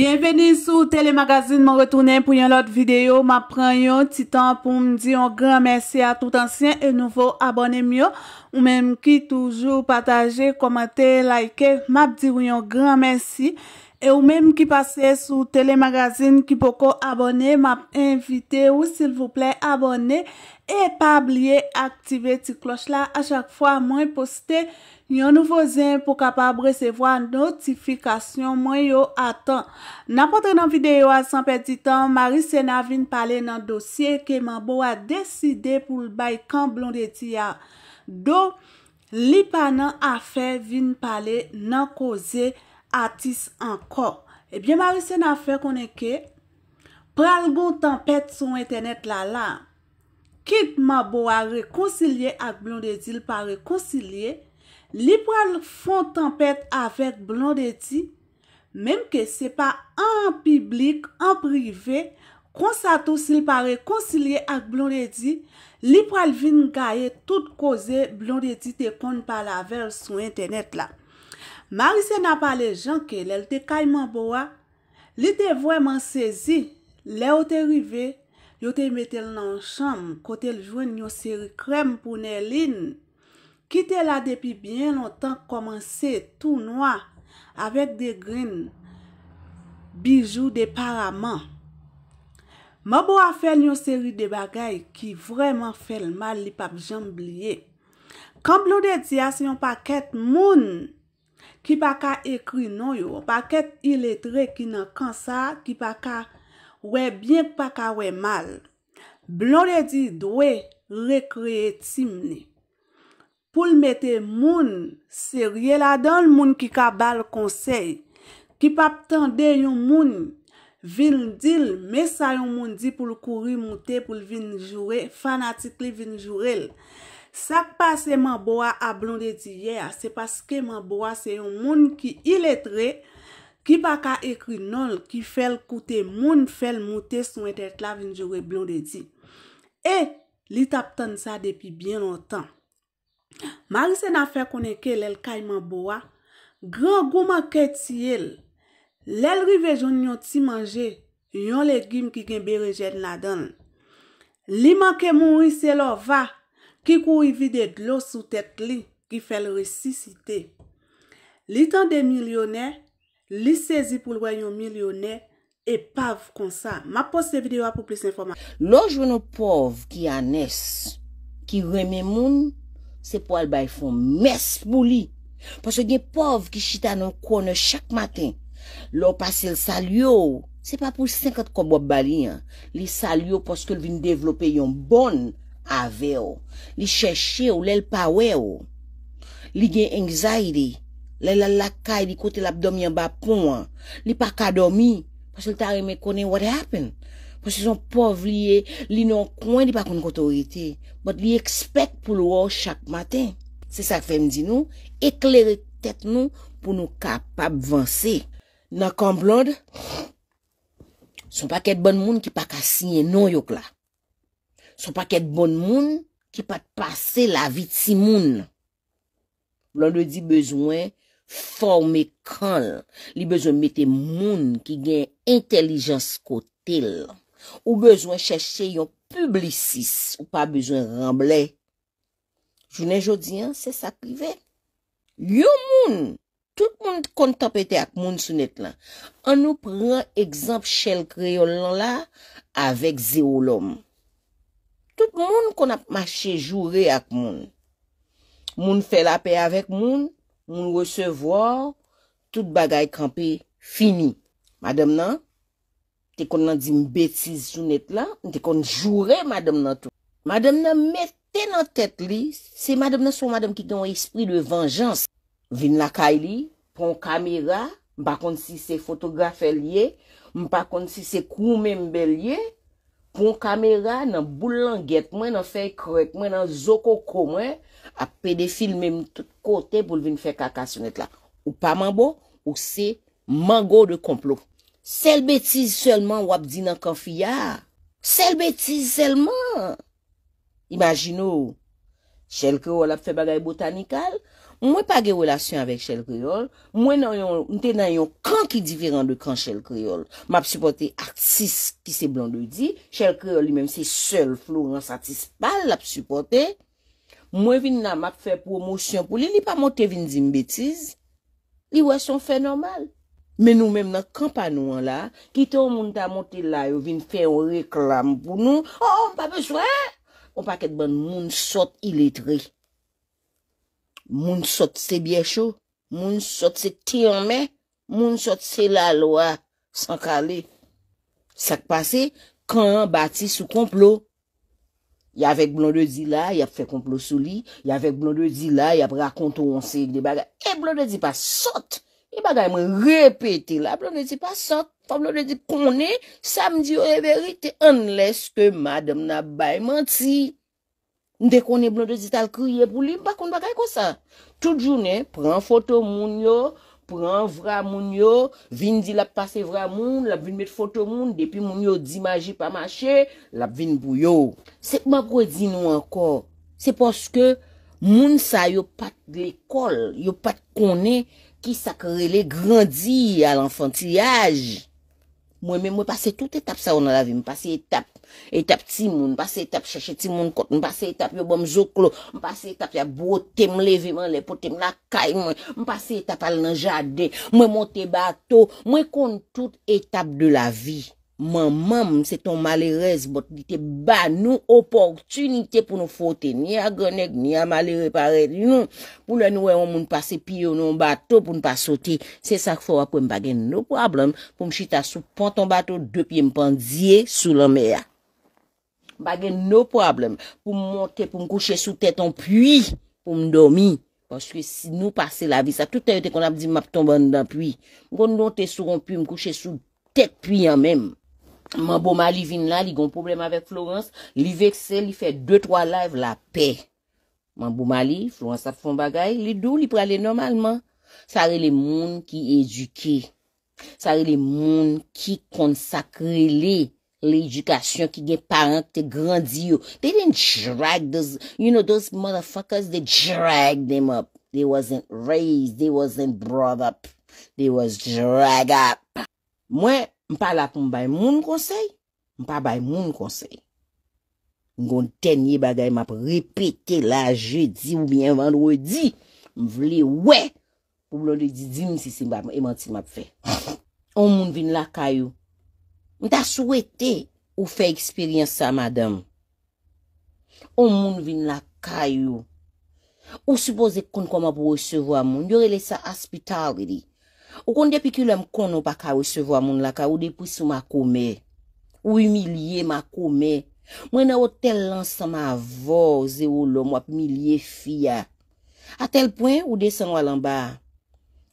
Bienveni sou telemagazine mwen retounen pou yon lot videyo. Ma pran yon titan pou mdi yon gran mersi a tout ansyen e nouvo abonem yo. Ou menm ki toujou pataje, komante, like, ma pdi yon gran mersi. E ou menm ki pase sou telemagazin ki poko abone, map invite ou sil vouple abone e pa bliye aktive ti kloch la a chak fwa mwen poste yon nouvo zin pou kapab resevo a notifikasyon mwen yo atan. Na potre nan videyo a san peti tan, Marisena vin pale nan dosye keman bo a deside pou lbay kan blon de ti ya. Do, li panan a fe vin pale nan koze atis ankor. Ebyen, eh ma risen afer konen ke, pral bon tempet sou internet la la. Kit ma bo a rekoncilye ak blondedil pa rekoncilye, li pral fon tempet avek blondedil, menm ke se pa an an piblik, an prive, konsato sil pa rekoncilye ak blondedil, li pral vin gaye tout koze blondedil te kon pa la ver sou internet la. Marise na pale jan ke lel te kayman boa, li te vweman sezi, le o te rive, yo te metel nan chanm kotel jwen nyo seri krem pou nelin, ki te la depi byen lontan komanse tou noa avek de grin bijou de paraman. Ma boa fel nyo seri de bagay ki vweman fel mal li pap jamb liye. Kamp lou de di as yon paket moun. Ki pa ka ekri nou yo, pa ket iletre ki nan kansa, ki pa ka we bien, ki pa ka we mal. Blon de di, dwe, rekreye timne. Poul mette moun, serye la dan l moun ki ka bal konsey. Ki pa ptande yon moun, vin dil, me sa yon moun di pou l kouri moute, pou l vin jure, fanatik li vin jurel. Sak pase manboa a blondedi ye, se paske manboa se yon moun ki iletre ki baka ekri nol ki fel koute moun fel moutes sou entet la vinjore blondedi. E, li tapten sa depi bien lontan. Marise na fe koneke lel kay manboa. Gran gouman ke ti el. Lel rivejon yon ti manje yon legim ki genbe rejet nadon. Liman ke moun wise lo va. Ki kou yi vide dlo sou tet li, ki fel resisite. Li tan de milyonè, li sezi pou lway yon milyonè, e pav kon sa. Ma poste videyo apou plis informa. Lo jwene pov ki anes, ki reme moun, se po albay fon mes mou li. Pwese gen pov ki chita nan kone chak maten. Lo pase l salyo, se pa pou 50 kobob bali, li salyo pwese ke l vin devlope yon bonn. avè ou, li chèchè ou, lè l'pawè ou, li gen anxiety, lè lal lakay di kote l'abdomyan ba pou mwen, li pa ka domi, pou se l'tare mè konen what happen, pou se son pov li e, li nan kwen di pa kon koto rite, but li expect pou lou ou chak maten. Se sa fèm di nou, ekleri tèt nou pou nou kapab vansè. Na kamblod, son pa ket bon moun ki pa ka sinye nou yok la. Son pa ket bon moun ki pat pase la vit si moun. Loun de di bezwen form ekran. Li bezwen mette moun ki gen intelijans kotel. Ou bezwen cheshe yon publicis ou pa bezwen remble. Jounen jodi an, se sakrive. Yo moun, tout moun kontapete ak moun sou net lan. An nou pran ekzamp chel kreyon lan la avèk zeolom. Tout moun kon ap mache joure ak moun. Moun fe lape avèk moun. Moun resevo, tout bagay kampe fini. Madem nan, te kon nan di m betiz sou net la. Te kon joure madem nan tou. Madem nan mette nan tèt li. Se madem nan sou madem ki kon espri de venjans. Vin la ka li, pon kamera. Mba kon si se fotografe liye. Mba kon si se koume mbe liye. Pon kamera nan bou langet mwen, nan fey krek mwen, nan zoko komwen, ap pe de filmem tout kote pou lvin fey kakasyonet la. Ou pa manbo, ou se mango de komplo. Sel betize selman wap di nan konfiya. Sel betize selman. Imagino, chelke wap fe bagay botanikal. Mwen pa ge wèlasyon avèk chèl kriol, mwen te nan yon kan ki diferan de kan chèl kriol. Mwen ap supporte artis ki se blan do di, chèl kriol li menm se sel flou, nan satis pa l ap supporte. Mwen vin nan map fè promosyon pou li, li pa mwote vin zin betiz, li wè son fè normal. Men nou menm nan kampanouan la, ki ton moun ta mwote la, yo vin fè yon reklam pou nou, an oh, pa beswè, an pa kèd ban moun sot ilitri. Moun sot se bie chou, moun sot se ti anme, moun sot se la loa, san ka le. Sak pase, kan batis sou complot. Ya vek blon de di la, yap fe complot sou li, ya vek blon de di la, yap rakonto onse. E blon de di pa sot, e bagay mwen repete la, blon de di pa sot. Fa blon de di konen, sa mdi yo e verite, an leske madam na bay manti. Ndè konè blon de zital kriye pou li, bakoun bakay kon sa. Tout jounè, pran foto moun yo, pran vran moun yo, vin di lap pase vran moun, lap vin met foto moun, depi moun yo di maji pa mache, lap vin bou yo. Se mwen kwen di nou ankor, se poske moun sa yo pat ekol, yo pat konè ki sakrele grandi al enfantiyaj. Mwen mwen pase tout etap sa ou nan la vin, pase etap. E tap ti moun, mwen pase e tap chache ti moun kote, mwen pase e tap yo bom zoklo, mwen pase e tap ya botem leveman, lepotem lakay mwen, mwen pase e tap al nan jade, mwen monte bato, mwen kon tout etap de la vi. Mwen mwen mwen se ton male rez bot, di te ba nou oportunite pou nou fote, ni a gwenek, ni a male repare, pou la nou we moun pase pi yo nou bato pou nou pa sote, se sak fwa pou m bagen nou problem pou m chita sou, pon ton bato, de pi m pon zye sou lome ya. Bagè nou problem pou m montè pou m kouchè sou tèt anpuy pou m dòmi. Koske si nou pase la vi, sa toutè yote kon ap di m ap tombè anpuy. M kon m montè sou anpuy, m kouchè sou tèt puy anmèm. Man bou mali vin la, li gon problem avèk Florence, li vekse, li fè 2-3 live la pè. Man bou mali, Florence ap fon bagay, li dò li pralè normalman. Sa re le moun ki eduke, sa re le moun ki konsakrele. Le edukasyon ki gen parente grandiyo. They didn't drag those, you know, those motherfuckers, they dragged them up. They wasn't raised, they wasn't brought up. They was dragged up. Mwen, mpa la pou mbay moun konsey, mpa mbay moun konsey. Mgon tenye bagay mwa pou repete la je di ou bien vandou e di. Mvle we, pou blode di di msi si mba, e mwanti mwa pou fe. On moun vin la kayo. Mta souwete ou fe eksperyens sa madame. Ou moun vin la kayou. Ou suppose kon kon ma pou wesevo a moun. Diori le sa aspitari di. Ou kon depi kilem kon ou pa ka wesevo a moun la ka. Ou depi sou ma kome. Ou imilie ma kome. Mwen a otel lansan ma vor ze ou lom wap milie fia. A tel poen ou desen walan ba.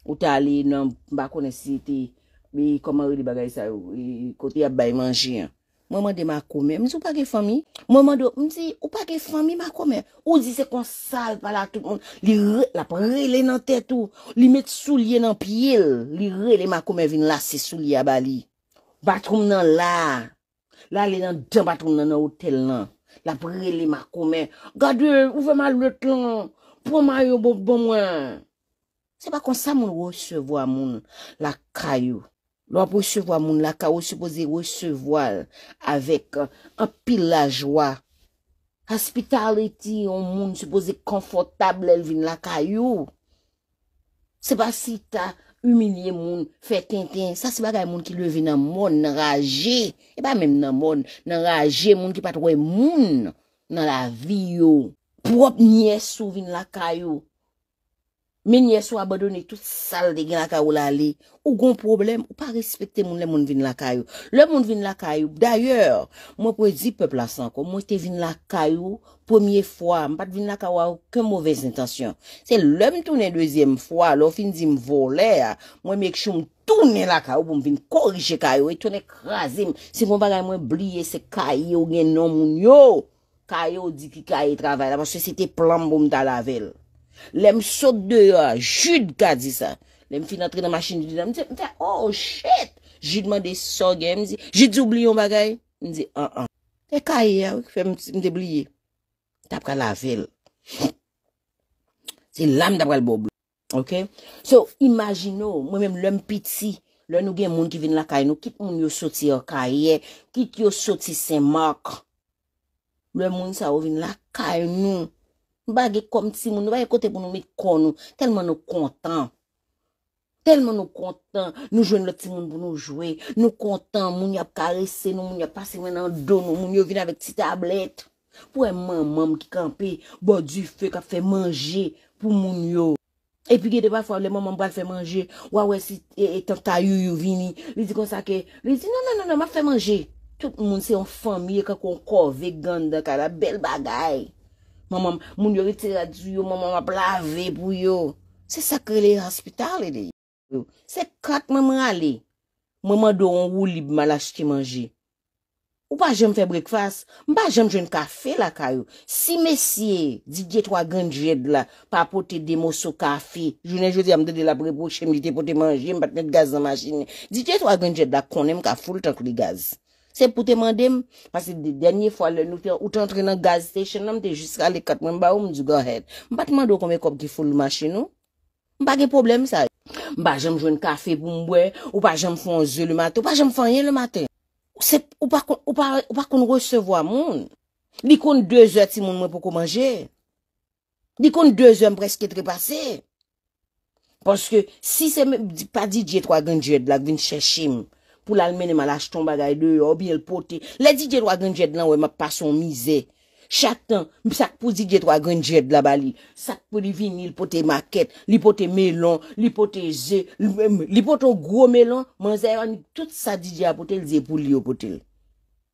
Ou tali nan bakone siti. Bi koman ou li bagay sa yo, li kote ya bay manje. Mwaman de makome, mwisi ou pa ge fwami? Mwaman do, mwisi ou pa ge fwami makome? Ou zise kon sal pa la tout mwen? Li re, la prele nan tete ou, li met sou liye nan piye, li rele makome vin lase sou liye ba li. Batroum nan la, la le nan den batroum nan hotel nan, la prele makome. Gade, ouveman le tlan, pouma yo bo bon mwen. Se pa kon sa moun recevo a moun, la kayo, Lo ap wesevo a moun laka ou sepose wesevo al avèk an pil la jwa. Hospitality ou moun sepose konfortable el vin laka yo. Se pa si ta umilye moun, fe ten ten, sa se pa gaye moun ki levi nan moun nan raje. E pa men nan moun nan raje moun ki patwe moun nan la vi yo. Prop niyes ou vin laka yo. Menye sou abadone tout sal de gen laka ou lali. Ou gon problem, ou pa respekte moun le moun vin laka ou. Le moun vin laka ou. D'ayor, mwen pou e di pepla san ko. Mwen te vin laka ou pwemye fwa. Mwen pat vin laka ou a ou ke mwovez intasyon. Se le mwen toune dwezyem fwa, lo fin di mwole, mwen mek chou mwen toune laka ou pou mwen vin korije laka ou. E toune krasim. Se mwen bagay mwen bliye se kaya ou gen nom moun yo, kaya ou di ki kaya yi travay la. Mwen se se te plan mwen da la vel. Lèm sot dewa, jid gadi sa Lèm fin antre nan masjin di la Mwen se, mwen se, oh shit Jidman de so gen, eh, mwen se, jid zoublion bagay Mwen se, an an E kaye ya, eh, mwen se, mwen se bliye Tapka la vel Se lam tapka l boble Ok, so imagino Mwen mèm lèm piti Lèm nou gen moun ki vin la kaye nou Kit moun yo soti yo kaye, kit yo soti sen mak Lèm moun sa ou vin la kaye nou Bagye kom ti si moun nou, vaye kote pou nou mi kon nou, telman nou kontan. Telman nou kontan, nou jwen lè ti moun pou nou jwen. Nou kontan, moun ya pa karese nou, moun ya pa se mwen nan don nou, moun yo vin avèk ti tablet. Pouè e maman mou ki kampe, bò di fè kap fè manje pou moun yo. Epi gè de ba fò, le maman mbal fè manje, wawè si etan e, tayou yo vini, li di kon sa ke. Li di nan nan nan nan, ma fè manje. Tout moun se yon famye kakon kor vegan da kala bel bagayi. Mamman moun yori tera djou yo, mamman wap lave pou yo. Se sakre le yi hospital e de yi yo. Se kak mamman ale, mamman do yon wou libe malas ki manje. Ou pa jem fe brekfas, mba jem jen kafe la ka yo. Si mesye, di djet wagen djed la, pa pote de moso kafe, jounen josi amde de la brepo, jem jete pote manje, mbat met gaz na masine. Di djet wagen djed la, konen mka foul tank li gaz. Se pou te mandem, pasi di denye fwa le nou te outan tre nan gaz station, nam te jiska le kat, non? mba ou mdi gwa het. Mba te mando kome kop ki ful mba che nou? Mba ge problem sa. Mba jem joun kafe pou mbwe, ou pa jem fon zye le maten, ou pa jem fon yen le maten. Ou pa kon resevo a moun. Li kon 2 oe ti moun mwen pou kou manje. Li kon 2 oe mpre sket repase. Paske si se mwen pa di di etwa gen di etwa, la gvin cheshim, pou lal mene ma lach ton bagay de, obi el pote. La di djet wagen djet nan we, ma pason mize. Chaten, sak pou di djet wagen djet labali, sak pou li vinil pote maket, li pote melon, li pote ze, li pote ou gro melon, man zay wani, tout sa di djet apote, li zepou li opote.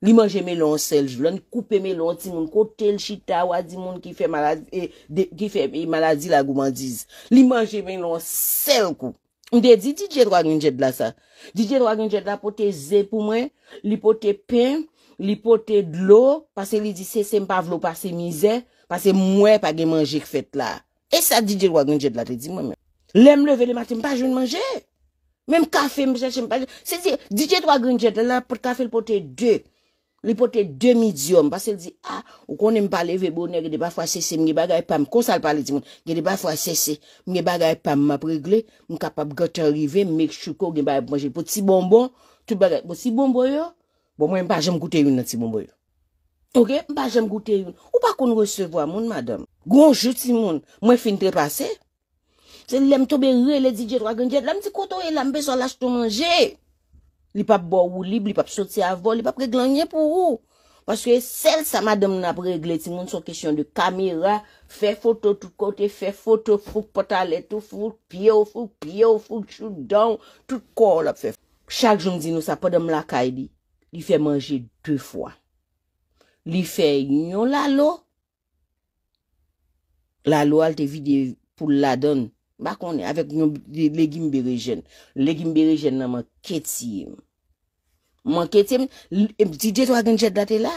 Li manje melon sel, jw lani koupe melon, si moun kote l chita, wazi moun ki fe malazi, eh, ki fe eh, malazi la gou man diz. Li manje melon sel kou. Mde di di djet wagn djet la sa, di djet wagn djet la pote zè pou mwen, li pote pen, li pote dlo, pase li di se se mpavlo pase mizè, pase mwen page manjè k fèt la. E sa di djet wagn djet la te di mwen mwen, lem leve le maten mpajwen manjè, mwen mkafe mpajwen manjè, se di di djet wagn djet la pote kafe mpote dè. Lè potè de midyon, pasè lè di a, ah, ou konè m palè ve bonè, gè de ba fwa sè sè, mwenye bagay pèm, konsal palè di moun, gè de ba fwa sè sè, mwenye bagay pèm, mè pregle, mwen kapap gòtè rive, mèk choukò, gè bagay manje, poti bonbon, tout bagay, poti bonbon yo, bon mwen m pa jèm goutè yon nan ti bonbon yo. Ok, m pa jèm goutè yon, ou pa kon recevo a moun madame, gòn jout si moun, mwen fin tre pasè, se lèm tobe rè, lè di djèd wagan djèd, lèm ti koto yè, e lèm be so laj to manje. Li pa bo ou li, li pa psoti avon, li pa preglanye pou ou. Paske sel sa madem nap regle ti moun sou kesyon de kamera, fe foto tout kote, fe foto pou potalet tout, pou piye ou pou piye ou pou chou don, tout kon la fe. Chak jounzi nou sa padem la kaydi, e li fe manje de fwa. Li fe yon la lo. La lo al te vide pou la don. Bakon e avèk yon legim birejen. Legim birejen nan man ketim. Man ketim, mzidè to a genjèt datè la.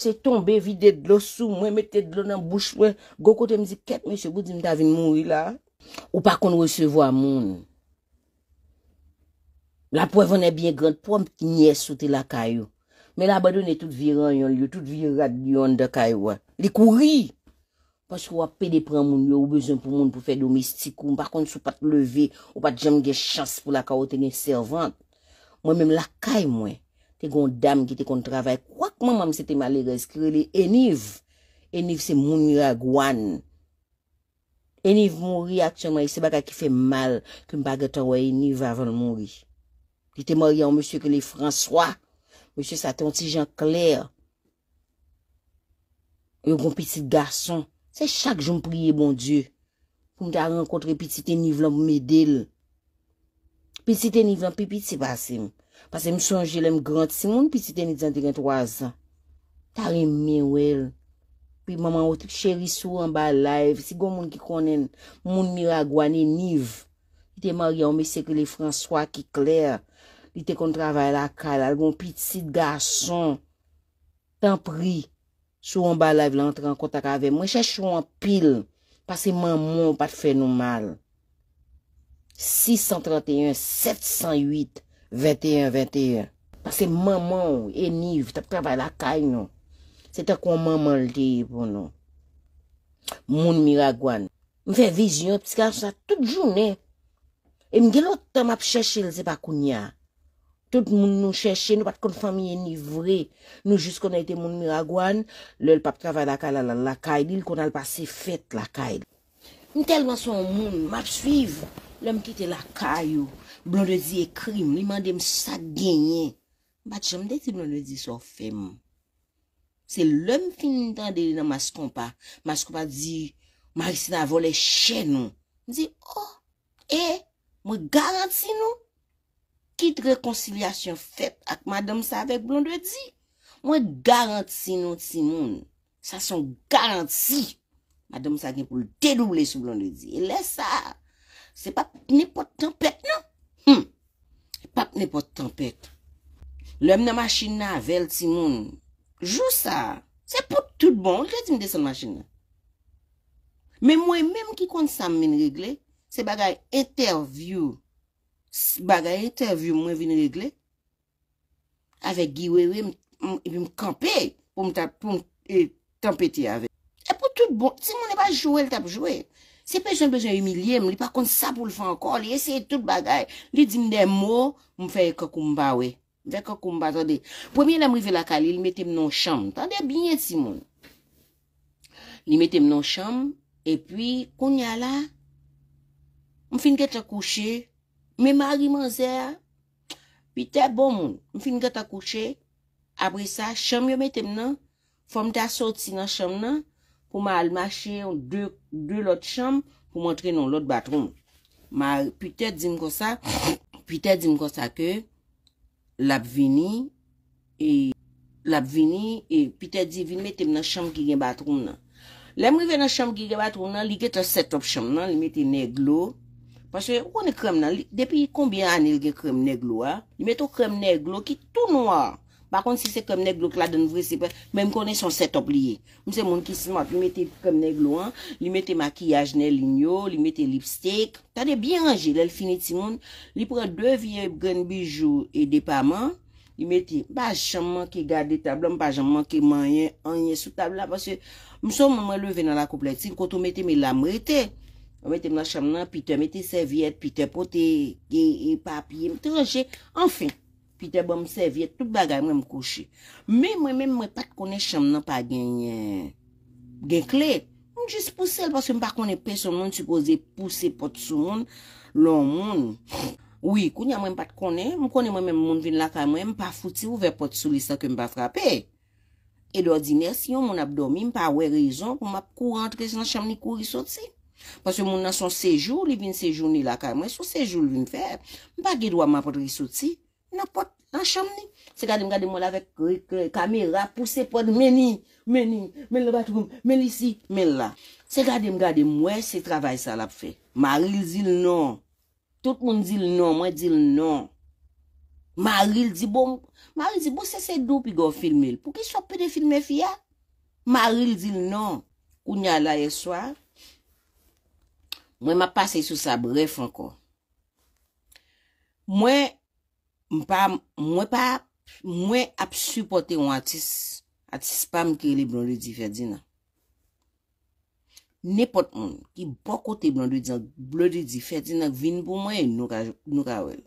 Se tombe vide dlo sou, mwen metè dlo nan bouch mwen. Goko te mzik ket mwen se boudzim davin mouni la. Ou pakon resevo a moun. La prevan e bien grand. Pwè mwen niye soute la kayo. Men la badon e tout viran yon liyo. Tout viran yon de kayo. Li kouri. Pas wap pede pran moun yo ou bezon pou moun pou fe domestikou. Par kon sou pat leve, ou pat jam ge chans pou la kawote gen servante. Mwen men lakay mwen, te kon dam ki te kon travay. Kwa kman mwen se te male reskire li? Eniv, eniv se moun yo a gwan. Eniv moun ri ak chan mwen, se baka ki fe mal, ki m baga ta woy eniv avan moun ri. Di te mori an monsye ke li François, monsye sa tonti Jean-Claire. Yo kon piti garson. Se chak jom priye bon die, pou mwen ta renkotre piti si te niv lan pou mwen del. Piti si te niv lan, pi piti se basim. Basim sonje lem grand, se moun piti si te nidzan 33 an. Ta remen wel. Pi maman wote cheri sou an ba live. Si goun moun ki konen, moun miragwane niv. Piti se maryan mwen sekele François Kikler. Piti se kon travay la kal, al bon piti si gason. Tan prik. Sou an balay vile antre an kontak ave. Mwen chèchou an pil. Pase maman ou pat fè nou mal. 631, 708, 21, 21. Pase maman ou eniv te pravay la kay nou. Se te kon maman ou te yipou nou. Moun miragwan. Mwen fè vizyon psikan sa tout jounè. E mwen gè loutan map chèchil se pa koun ya. Tout moun nou chèche, nou pat kon famye ni vre. Nou jist kon an ete moun miragwan, lèl pap travè lakay lal lakay, dil kon an lpase fèt lakay. Ni tel moun son moun, map suiv, lèm kite lakay yo, blon de zi e krim, li mande m sa genye. Bat chèm de zi blon de zi so fèm. Se lèm fin tan deli nan mas kompa, mas kompa di, Marisina vole chè nou. Di, oh, e, eh, m garanti nou. Kit rekonciliasyon fet ak madam sa vek blondredi. Mwen garanti non, si nou tsi moun. Sa son garanti. Madam sa gen pou l'dedoule sou blondredi. E lè sa. Se pap nè pot tempèt nou. Pap nè pot tempèt. Lè mè nan machin nan vel tsi moun. Jou sa. Se pot tout bon. Lè di mè deson machin nan. Mwen mèm ki kont sa mè nregle. Se bagay interview. bagay eterviw mwen vin regle, avek giwe we, epi m kampe, pou m tap, pou m e, tempete avek. E pou tout bon, Simon ne pa jowe, el tap jowe. Se peson peson yu milye, m li pa kont sa pou l fanko, li ese tout bagay, li di m de m wo, m faye kokoumba we, faye kokoumba zade. Pwemye la m rive la kali, li metem non chanm, tande bine Simon. Li metem non chanm, epi kounya la, m finke tre kouche, epi kounya la, Mè mè a riman zè, pite bon moun, m fin kata kouchè, apre sa, chèm yo mè tem nan, fòm ta sòt si nan chèm nan, pou mè al mè chèm, dè lòt chèm, pou mè trè nan lòt batroun. Mè a pite zin kon sa, pite zin kon sa kè, lèp vini, e, lèp vini, e, pite zin vini mè tem nan chèm ki gen batroun nan. Lèm rive nan chèm ki gen batroun nan, li kèt an set-up chèm nan, li mè te neg lòt. Paswè, ou konè krem nan, depi konbyè anè lge krem neglo an, li mette ou krem neglo ki tout noar. Par kon, si se krem neglo kla den vre sepe, mè m konè son setop liye. Mse moun ki simat, li mette krem neglo an, li mette makiyaj nen linyo, li mette lipstik. Tade bi anje, lè l finit si moun. Li pre de vie gwen bijou e depaman, li mette, pa jaman ki gade tablam, pa jaman ki manye, anye sou tablam. Paswè, mse moun mwen leve nan la kompleksin, kontou mette mè lamretè. A mwen te mwen chanm nan, pi te mwen te serviet, pi te pot e papi, e mwen tranje. Anfen, pi te bon mwen serviet, tout bagay mwen mwen kouche. Men mwen mwen mwen pat konen chanm nan pa gen, gen kle. Mwen jis pou sel, paske mwen pa konen peson moun, tu koze pousse pot sou moun, loun moun. Ouye, kounya mwen pat konen, mwen konen mwen mwen moun vin la ka mwen, mwen pa fouti ouve pot sou lisa ke mwen pa frape. E doa diner, si yon mwen ap domi, mwen pa we rezon, mwen ap kou rentre, se nan chanm ni kou risot sey. Pwase moun nan son sejou li vin sejou ni la ka mwen Sou sejou li vin feb Mpa gidwa mwen pot risouti Mwen pot an cham ni Se gade mwen gade mwen la vek kamera Pouse pot meni Meni si meni la Se gade mwen gade mwen se travay sa la fe Maril zil non Tout moun zil non mwen zil non Maril zil bon Maril zil bon se se do pi go filmel Pou ki sope de filmel fia Maril zil non Kounya la e swar Mwen ma pase sou sa bref anko. Mwen ap supporte an atis pa mke li blondi di ferdina. Nepot mwen ki bokote blondi di ferdina vin pou mwen nou ka ouel.